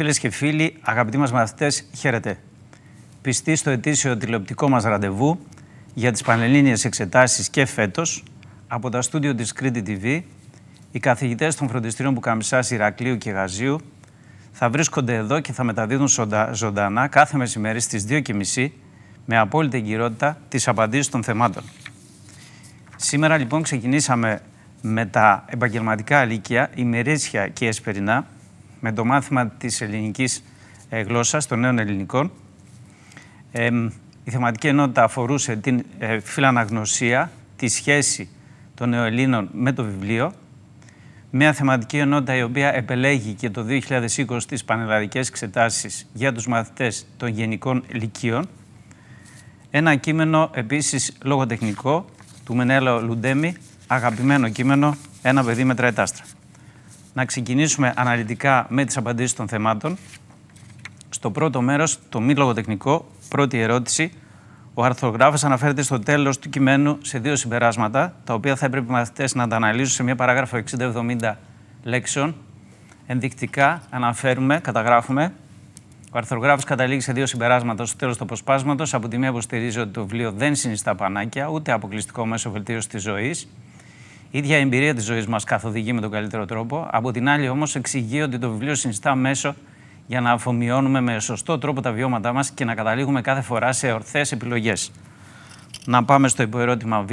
Φίλες και φίλοι, αγαπητοί μας μαθητές, χαίρετε. Πιστοί στο ετήσιο τηλεοπτικό μας ραντεβού για τις πανελλήνιες εξετάσεις και φέτος από τα στούντιο της Κρήτη TV, οι καθηγητές των φροντιστήριων καμισάς Ηρακλείου και Γαζίου θα βρίσκονται εδώ και θα μεταδίδουν ζωντανά κάθε μεσημέρι στις 2.30 με απόλυτη εγκυρότητα τις απαντήσεις των θεμάτων. Σήμερα λοιπόν ξεκινήσαμε με τα επαγγελματικά αλήκεια, ημερήσια και εσπερινά, με το μάθημα της ελληνικής ε, γλώσσας, των νέων ελληνικών. Ε, η θεματική ενότητα αφορούσε την ε, φιλαναγνωσία, τη σχέση των νεοελλήνων με το βιβλίο. Μια θεματική ενότητα η οποία επελέγει και το 2020 τις πανελλαδικές εξετάσεις για τους μαθητές των γενικών λυκείων. Ένα κείμενο επίσης λογοτεχνικό του Μενέλο Λουντέμι, αγαπημένο κείμενο «Ένα παιδί με τρετάστρα» να ξεκινήσουμε αναλυτικά με τις απαντήσεις των θεμάτων. Στο πρώτο μέρος, το μη λογοτεχνικό, πρώτη ερώτηση. Ο αρθρογράφος αναφέρεται στο τέλος του κειμένου σε δύο συμπεράσματα, τα οποία θα έπρεπε οι μαθητές να τα αναλύσουν σε μια παράγραφο 60-70 λέξεων. Ενδεικτικά αναφέρουμε, καταγράφουμε. Ο αρθρογράφος καταλήγει σε δύο συμπεράσματα στο τέλος του αποσπάσματος. Από τη μία υποστηρίζει ότι το βιβλίο δεν συνιστά πανάκια, ούτε αποκλειστικό μέσο βελτίωσης της ζωής η ίδια εμπειρία της ζωής μας καθοδηγεί με τον καλύτερο τρόπο. Από την άλλη, όμως, εξηγεί ότι το βιβλίο συνιστά μέσο για να αφομοιώνουμε με σωστό τρόπο τα βιώματά μας και να καταλήγουμε κάθε φορά σε ορθές επιλογές. Να πάμε στο υποερώτημα Β.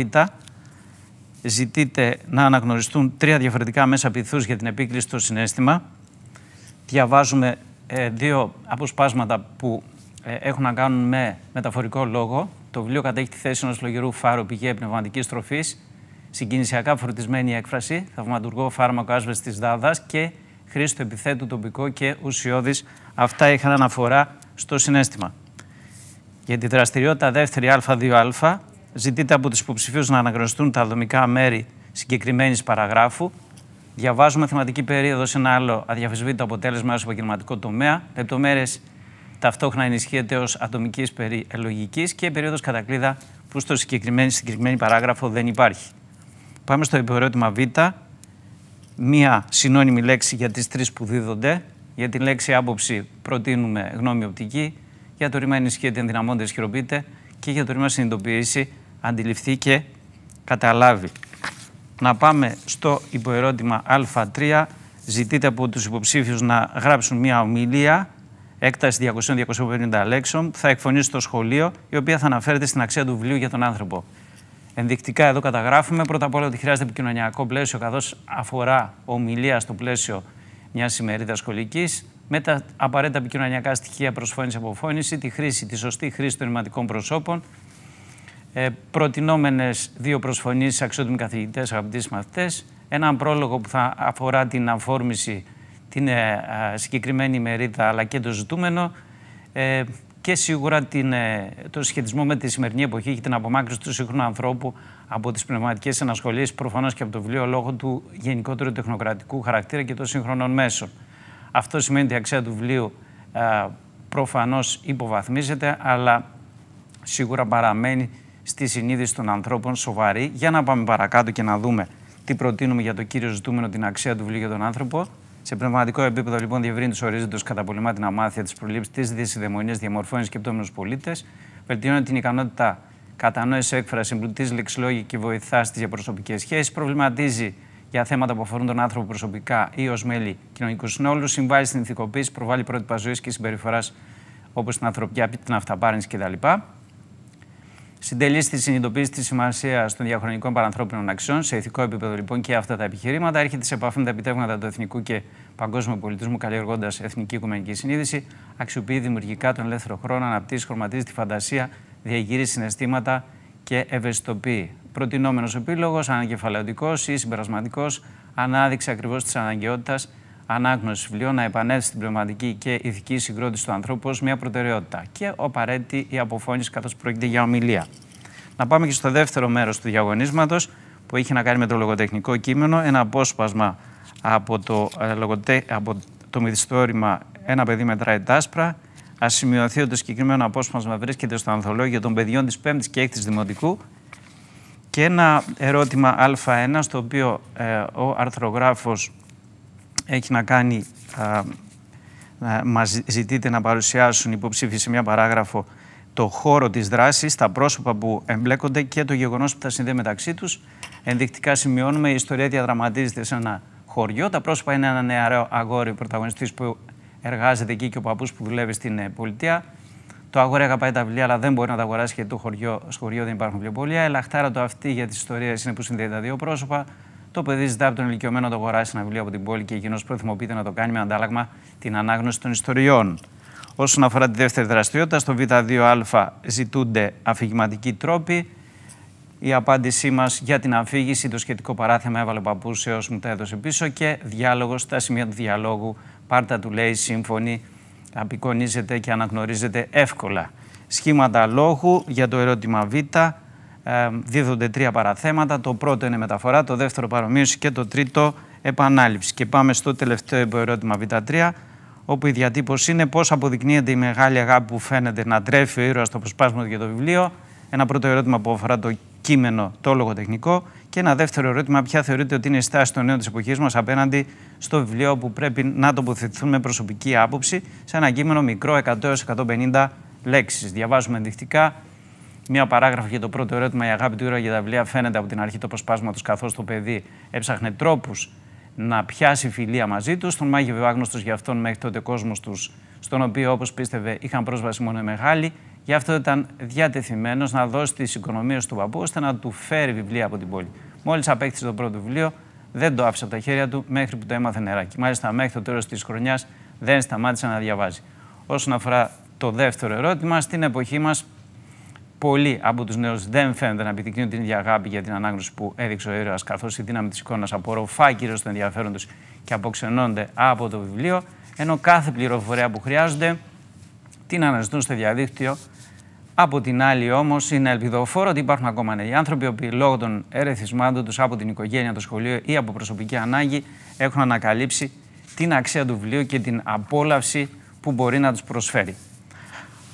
Ζητείτε να αναγνωριστούν τρία διαφορετικά μέσα πειθού για την επίκληση στο συνέστημα. Διαβάζουμε ε, δύο αποσπάσματα που ε, έχουν να κάνουν με μεταφορικό λόγο. Το βιβλίο κατέχει τη θέση ενός λογερού φάρου πηγή πνευματική τροφή συγκινησιακά φορτισμένη έκφραση, θαυματουργό φάρμακο άσβεση της Δάδας και χρήση του επιθέτου τοπικό και ουσιώδης. Αυτά είχαν αναφορά στο συνέστημα. Για τη δραστηριότητα δεύτερη α2α ζητείται από τους υποψηφίους να αναγνωριστούν τα δομικά μέρη συγκεκριμένης παραγράφου. Διαβάζουμε θεματική περίοδο σε ένα άλλο αδιαφεσβήτητο αποτέλεσμα ως επαγγελματικό τομέα. Λεπτομέρειες ταυτόχρονα ενισχύεται ως ατομικής περιελογικής και περίοδος κατακλείδα που στο συγκεκριμένη, συγκεκριμένη παράγραφο δεν υπάρχει. Πάμε στο υπερώτημα Β. Μία συνώνυμη λέξη για τις τρεις που δίδονται. Για τη λέξη άποψη προτείνουμε γνώμη οπτική. Για το ρήμα ενισχύεται, ενδυναμώνεται, ισχυροποιείται. Και για το ρήμα συνειδητοποιήσει, αντιληφθεί και καταλάβει. Να πάμε στο υποερώτημα Α3. Ζητείτε από τους υποψήφιους να γράψουν μία ομιλία έκταση 200-250 λέξεων θα εκφωνήσει στο σχολείο, η οποία θα αναφέρεται στην αξία του βιβλίου για τον άνθρωπο. Ενδεικτικά εδώ καταγράφουμε πρώτα απ' όλα ότι χρειάζεται επικοινωνιακό πλαίσιο καθώς αφορά ομιλία στο πλαίσιο μιας ημερίδας σχολικής, με τα απαραίτητα επικοινωνιακά στοιχεία προσφώνηση-αποφώνηση, τη, χρήση, τη σωστή χρήση των ηματικών προσώπων, ε, προτινόμενες δύο προσφωνήσεις αξιότιμοι καθηγητές, αγαπητοί μαθητές, έναν πρόλογο που θα αφορά την αφόρμηση, την ε, συγκεκριμένη ημερίδα αλλά και το ζητούμενο, ε, και σίγουρα την, ε, το σχετισμό με τη σημερινή εποχή και την απομάκρυνση του σύγχρονου ανθρώπου από τις πνευματικές ενασχολίες, προφανώς και από το βιβλίο, λόγω του γενικότερου τεχνοκρατικού χαρακτήρα και των σύγχρονων μέσων. Αυτό σημαίνει ότι η αξία του βιβλίου ε, προφανώς υποβαθμίζεται, αλλά σίγουρα παραμένει στη συνείδηση των ανθρώπων σοβαρή. Για να πάμε παρακάτω και να δούμε τι προτείνουμε για το κύριο ζητούμενο, την αξία του βιβλίου για τον άνθρωπο. Σε πνευματικό επίπεδο, λοιπόν, διευρύνει τους ορίζοντες, καταπολεμά την αμάθεια, της προλήψει, τη δυσυδαιμονία, διαμορφώνει σκεπτόμενου πολίτες, βελτιώνει την ικανότητα κατανόησης έκφρασης, εμπλουτίζει λεξιλόγη και βοηθάς στι διαπροσωπικέ σχέσεις, προβληματίζει για θέματα που αφορούν τον άνθρωπο προσωπικά ή ως μέλη κοινωνικού συνόλου, συμβάλλει στην ηθικοποίηση, προβάλλει πρότυπα ζωής και συμπεριφοράς όπως την ανθρωπιά, την αυταπάρνηση κτλ. Συντελείς στη συνειδητοποίησης της σημασίας των διαχρονικών παρανθρώπινων αξιών σε ηθικό επίπεδο λοιπόν και αυτά τα επιχειρήματα. Έρχεται σε επαφή με τα επιτεύγματα του εθνικού και παγκόσμιου πολιτισμού, καλλιεργώντας εθνική οικουμενική συνείδηση. Αξιοποιεί δημιουργικά τον ελεύθερο χρόνο, αναπτύσσει, χρωματίζει τη φαντασία, διαγύρει συναισθήματα και ευαισθητοποιεί. Προτινόμενος επίλογος, ανακεφαλαιωτικός ή συμπερασματικός, ανάδειξη ακριβώς της αναγκαιότητας ανάγνωση βιβλίων να επανέλθει στην πνευματική και ηθική συγκρότηση του ανθρώπου ως μια προτεραιότητα και ο απαραίτητη η αποφώνηση καθώς πρόκειται για ομιλία. Να πάμε και στο δεύτερο μέρος του διαγωνίσματος που είχε να κάνει με το λογοτεχνικό κείμενο, ένα απόσπασμα από το, ε, λογοτε... από το μυθιστόρημα Ένα παιδί μετράει τάσπρα. Α σημειωθεί ότι το συγκεκριμένο απόσπασμα βρίσκεται στο ανθολόγιο των παιδιών της 5η και 6η Δημοτικού και ένα ερώτημα Α1, στο οποίο ε, ο αρθρογράφος έχει να κάνει, α, μας ζητείτε να παρουσιάσουν υποψήφοι σε μια παράγραφο το χώρο της δράσης, τα πρόσωπα που εμπλέκονται και το γεγονός που τα συνδέει μεταξύ τους. Ενδεικτικά σημειώνουμε, η ιστορία διαδραματίζεται σε ένα χωριό. Τα πρόσωπα είναι ένα νεαρό αγόρι πρωταγωνιστής που εργάζεται εκεί και ο παππούς που δουλεύει στην ε, πολιτεία. Το αγόρι αγαπάει τα βιβλία, αλλά δεν μπορεί να τα αγοράσει γιατί το χωριό, στο χωριό δεν υπάρχουν βιβλιοπολία. Ελαχτάρα το αυτή για τις ιστορίες είναι που συνδέει τα δύο πρόσωπα. Το παιδί ζητά από τον ηλικιωμένο να το αγοράσει ένα βιβλίο από την πόλη και εκείνος προθυμοποιείται να το κάνει με αντάλλαγμα την ανάγνωση των ιστοριών. Όσον αφορά τη δεύτερη δραστηριότητα, στο Β2α ζητούνται αφηγηματικοί τρόποι. Η απάντησή μας για την αφήγηση, το σχετικό παράθεμα έβαλε ο παππούς, έως μου τα έδωσε πίσω και διάλογος στα σημεία του διαλόγου. Πάρτα του λέει σύμφωνη, απεικονίζεται και αναγνωρίζεται εύκολα. Σχήματα λόγου για το ερώτημα Β, δίδονται τρία παραθέματα. Το πρώτο είναι μεταφορά, το δεύτερο παρομοίωση και το τρίτο επανάληψη. Και πάμε στο τελευταίο ερώτημα Β3, όπου η διατύπωση είναι πώς αποδεικνύεται η μεγάλη αγάπη που φαίνεται να τρέφει ο ήρωας στο προσπάσμα για το βιβλίο. Ένα πρώτο ερώτημα που αφορά το κείμενο, το λογοτεχνικό. Και ένα δεύτερο ερώτημα, ποια θεωρείται ότι είναι η στάση των νέων της εποχής μας απέναντι στο βιβλίο που πρέπει να τοποθετηθούν με προσωπική άποψη σε ένα κείμενο μικρό 100 150 λέξεις. Διαβάζουμε ενδεικτικά Μία παράγραφο για το πρώτο ερώτημα, η αγάπη του ήρωα για τα βιβλία φαίνεται από την αρχή το αποσπάσματο, καθώς το παιδί έψαχνε τρόπους να πιάσει φιλία μαζί τους. Τον μάγευε ο άγνωστο για αυτόν μέχρι τότε κόσμος τους, στον οποίο όπως πίστευε είχαν πρόσβαση μόνο οι μεγάλοι. Γι' αυτό ήταν διατεθειμένος να δώσει τις οικονομίες του παππού ώστε να του φέρει βιβλία από την πόλη. Μόλις απέκτησε το πρώτο βιβλίο, δεν το άφησε από τα χέρια του μέχρι που το έμαθε και Μάλιστα, μέχρι το τέλος της χρονιάς δεν σταμάτησε να διαβάζει. Όσον αφορά το δεύτερο ερώτημα, στην εποχή μας πολλοί από τους νέους δεν φαίνεται να επιδεικνύουν την ίδια αγάπη για την ανάγνωση που έδειξε ο ήρωας, καθώς η δύναμη της εικόνας απορροφά κυρίω το ενδιαφέρον τους και αποξενώνται από το βιβλίο, ενώ κάθε πληροφορία που χρειάζονται την αναζητούν στο διαδίκτυο. Από την άλλη, όμως, είναι ελπιδοφόρο ότι υπάρχουν ακόμα νέοι άνθρωποι, που λόγω των ερεθισμάτων τους από την οικογένεια, το σχολείο ή από προσωπική ανάγκη έχουν ανακαλύψει την αξία του βιβλίου και την απόλαυση που μπορεί να τους προσφέρει.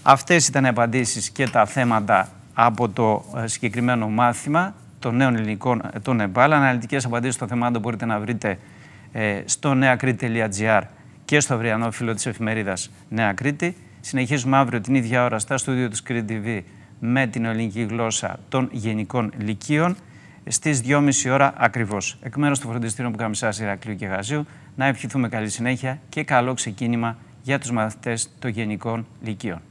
Αυτές ήταν οι απαντήσεις και τα θέματα από το ε, συγκεκριμένο μάθημα των νέων ελληνικών των ΕΠΑΛ. Αναλυτικές απαντήσεις των θεμάτων μπορείτε να βρείτε ε, στο neakrit.gr και στο αυριανό φίλο της εφημερίδας Νέα Κρήτη. Συνεχίζουμε αύριο την ίδια ώρα στα στούδιο της Κρήτη TV με την ελληνική γλώσσα των γενικών λυκείων στις 2.30 ώρα ακριβώς. Εκ μέρους του φροντιστήριου που σας Ιρακλείου και Γαζίου, να ευχηθούμε καλή συνέχεια και καλό ξεκίνημα για τους μαθητές των γενικών λυκείων.